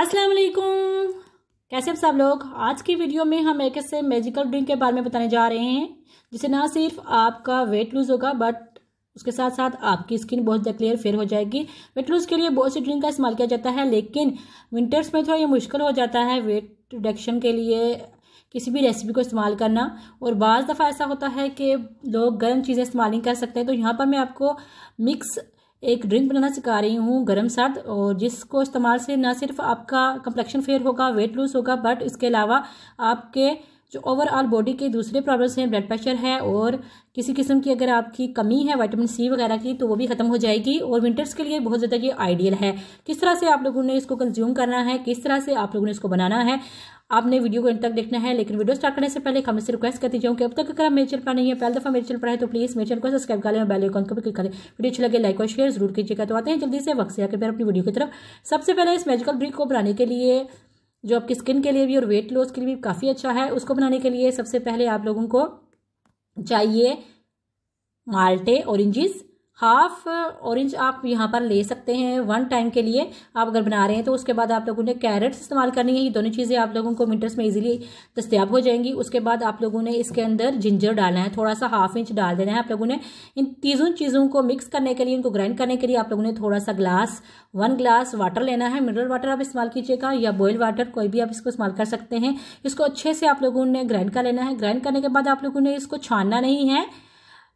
अस्सलाम वालेकुम कैसे हैं सब लोग आज की वीडियो में हम एक ऐसे मैजिकल ड्रिंक के बारे में बताने जा रहे हैं जिसे ना सिर्फ आपका वेट लूज होगा बट उसके साथ साथ आपकी स्किन बहुत ज़्यादा क्लियर फेयर हो जाएगी वेट लूज के लिए बहुत से ड्रिंक का इस्तेमाल किया जाता है लेकिन विंटर्स में थोड़ा ये मुश्किल हो जाता है वेट रिडक्शन के लिए किसी भी रेसिपी को इस्तेमाल करना और बज़ दफ़ा ऐसा होता है कि लोग गर्म चीज़ें इस्तेमाल नहीं कर सकते तो यहाँ पर मैं आपको मिक्स एक ड्रिंक बनाना सिखा रही हूँ गर्म सर्द और जिसको इस्तेमाल से ना सिर्फ आपका कंप्लेक्शन फेयर होगा वेट लूज होगा बट इसके अलावा आपके जो ओवरऑल बॉडी के दूसरे प्रॉब्लम्स हैं ब्लड प्रेशर है और किसी किस्म की अगर आपकी कमी है विटामिन सी वगैरह की तो वो भी खत्म हो जाएगी और विंटर्स के लिए बहुत ज़्यादा ये आइडियल है किस तरह से आप लोगों ने इसको कंज्यूम करना है किस तरह से आप लोगों ने इसको बनाना है आपने वीडियो को इन तक देखना है लेकिन वीडियो स्टार्ट करने से पहले हम इससे रिक्वेस्ट करती जाऊँ कि अब तक अगर आप मेरे चल पर नहीं है पहले दफा मेरे चल पर है तो प्लीज़ मेरे चैनल को सब्सक्राइब कर लें बेल आइकन को भी क्लिक करें वीडियो अच्छी लगे लाइक और शेयर जरूर कीजिएगा तो आते हैं जल्दी से वक्त से आकर फिर अपनी वीडियो की तरफ सबसे पहले इस मेजिकल ब्रिक को बनाने के लिए जो आपकी स्किन के लिए भी और वेट लॉस के लिए भी काफ़ी अच्छा है उसको बनाने के लिए सबसे पहले आप लोगों को चाहिए माल्टे ऑरेंजेस हाफ ऑरेंज आप यहाँ पर ले सकते हैं वन टाइम के लिए आप अगर बना रहे हैं तो उसके बाद आप लोगों ने कैरेट्स इस्तेमाल करनी है ये दोनों चीज़ें आप लोगों को विंटर्स में इजीली दस्तियाब हो जाएंगी उसके बाद आप लोगों ने इसके अंदर जिंजर डालना है थोड़ा सा हाफ इंच डाल देना है आप लोगों ने इन तीनों चीज़ों को मिक्स करने के लिए इनको ग्राइंड करने के लिए आप लोगों ने थोड़ा सा ग्लास वन ग्लास वाटर लेना है मिनरल वाटर आप इस्तेमाल कीजिएगा या बॉयल वाटर कोई भी आप इसको इस्तेमाल कर सकते हैं इसको अच्छे से आप लोगों ने ग्राइंड कर लेना है ग्राइंड करने के बाद आप लोगों ने इसको छानना नहीं है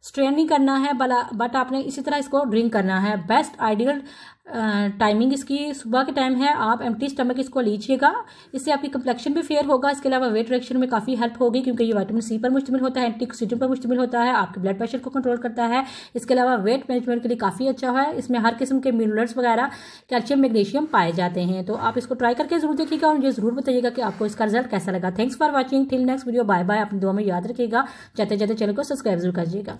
स्ट्रेन नहीं करना है बट आपने इसी तरह इसको ड्रिंक करना है बेस्ट आइडियल टाइमिंग इसकी सुबह के टाइम है आप एम्प्टी स्टमक इसको लीजिएगा इससे आपकी कंप्लेक्शन भी फेयर होगा इसके अलावा वेट रिएक्शन में काफ़ी हेल्प होगी क्योंकि ये वाइटामिन सी पर मुश्तमिल होता है एंटीऑक्सीडेंट पर मुश्तमिल होता है आपके ब्लड प्रेशर को कंट्रोल करता है इसके अलावा वेट मैनेजमेंट के लिए काफ़ी अच्छा है इसमें हर किस्म के मिनरल्स वगैरह कैल्शियम मैग्नीशियम पाए जाते हैं तो आप इसको ट्राई करके जरूर देखिएगा और मुझे जरूर बताइएगा कि आपको इसका रिजल्ट कैसा लगा thanks for watching till next video bye bye अपनी दुआ में याद रखिएगा जाते जाते चैनल को सब्सक्राइब जरूर करिएगा